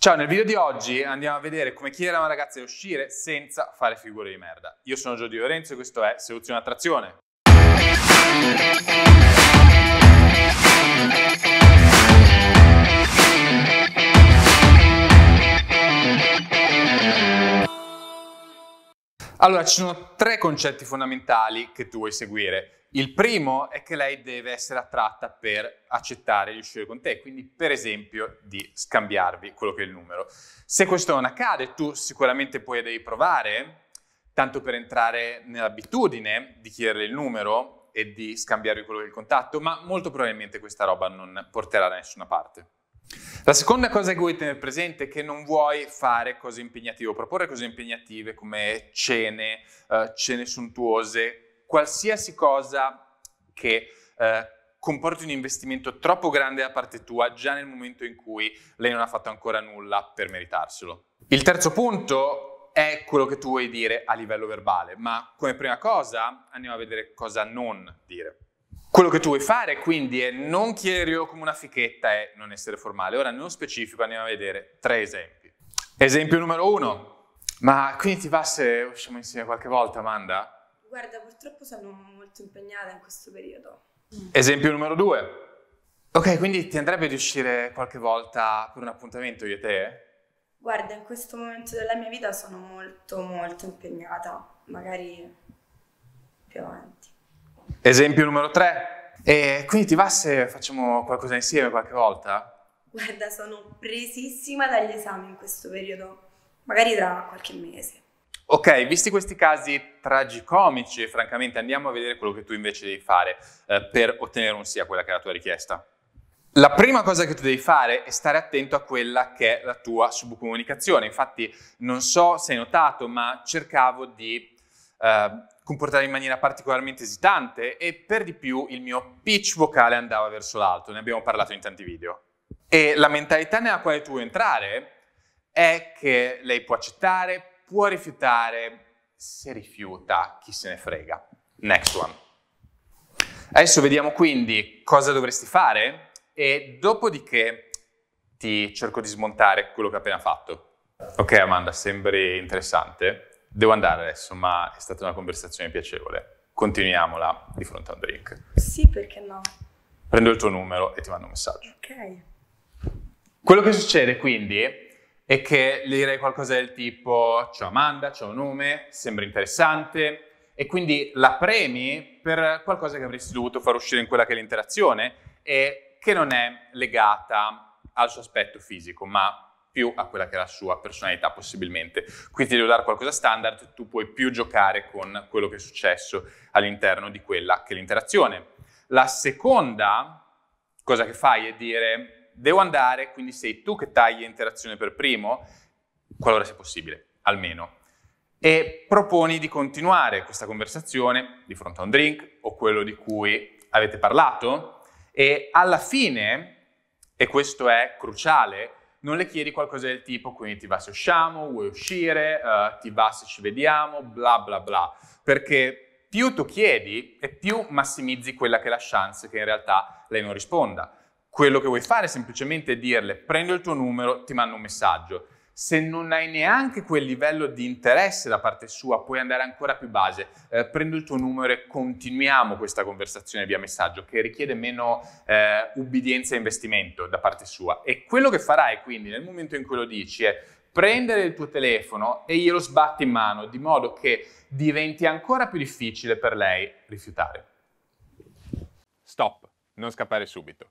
Ciao, nel video di oggi andiamo a vedere come chiedere a una ragazza di uscire senza fare figure di merda. Io sono Giorgio Di Lorenzo e questo è Soluzione Attrazione. Allora, ci sono tre concetti fondamentali che tu vuoi seguire. Il primo è che lei deve essere attratta per accettare di uscire con te, quindi per esempio di scambiarvi quello che è il numero. Se questo non accade, tu sicuramente poi devi provare, tanto per entrare nell'abitudine di chiederle il numero e di scambiarvi quello che è il contatto, ma molto probabilmente questa roba non porterà da nessuna parte. La seconda cosa che vuoi tenere presente è che non vuoi fare cose impegnative, proporre cose impegnative come cene, uh, cene sontuose, qualsiasi cosa che eh, comporti un investimento troppo grande da parte tua già nel momento in cui lei non ha fatto ancora nulla per meritarselo. Il terzo punto è quello che tu vuoi dire a livello verbale, ma come prima cosa andiamo a vedere cosa non dire. Quello che tu vuoi fare quindi è non chiederlo come una fichetta e non essere formale. Ora, nello specifico, andiamo a vedere tre esempi. Esempio numero uno. Ma quindi ti va se usciamo insieme qualche volta, Amanda? Guarda, purtroppo sono molto impegnata in questo periodo. Esempio numero due. Ok, quindi ti andrebbe di uscire qualche volta per un appuntamento io e te? Guarda, in questo momento della mia vita sono molto molto impegnata, magari più avanti. Esempio numero tre. E quindi ti va se facciamo qualcosa insieme qualche volta? Guarda, sono presissima dagli esami in questo periodo, magari tra qualche mese. Ok, visti questi casi tragicomici, francamente andiamo a vedere quello che tu invece devi fare eh, per ottenere un sì a quella che è la tua richiesta. La prima cosa che tu devi fare è stare attento a quella che è la tua subcomunicazione. Infatti, non so se hai notato, ma cercavo di eh, comportarmi in maniera particolarmente esitante e per di più il mio pitch vocale andava verso l'alto, ne abbiamo parlato in tanti video. E la mentalità nella quale tu vuoi entrare è che lei può accettare, può rifiutare, se rifiuta, chi se ne frega. Next one. Adesso vediamo quindi cosa dovresti fare e dopodiché ti cerco di smontare quello che ho appena fatto. Ok Amanda, sembri interessante. Devo andare adesso, ma è stata una conversazione piacevole. Continuiamola di fronte a un drink. Sì, perché no? Prendo il tuo numero e ti mando un messaggio. Ok. Quello che succede quindi e che le direi qualcosa del tipo ciao Amanda, ciao nome, sembra interessante e quindi la premi per qualcosa che avresti dovuto far uscire in quella che è l'interazione e che non è legata al suo aspetto fisico ma più a quella che è la sua personalità possibilmente. Quindi ti devo dare qualcosa standard, tu puoi più giocare con quello che è successo all'interno di quella che è l'interazione. La seconda cosa che fai è dire devo andare, quindi sei tu che tagli interazione per primo, qualora sia possibile, almeno. E proponi di continuare questa conversazione di fronte a un drink o quello di cui avete parlato e alla fine, e questo è cruciale, non le chiedi qualcosa del tipo, quindi ti va se usciamo, vuoi uscire, uh, ti va se ci vediamo, bla bla bla, perché più tu chiedi e più massimizzi quella che è la chance che in realtà lei non risponda. Quello che vuoi fare è semplicemente dirle prendo il tuo numero, ti mando un messaggio. Se non hai neanche quel livello di interesse da parte sua, puoi andare ancora più base. Eh, prendo il tuo numero e continuiamo questa conversazione via messaggio, che richiede meno eh, ubbidienza e investimento da parte sua. E quello che farai quindi nel momento in cui lo dici è prendere il tuo telefono e glielo sbatti in mano, di modo che diventi ancora più difficile per lei rifiutare. Stop, non scappare subito.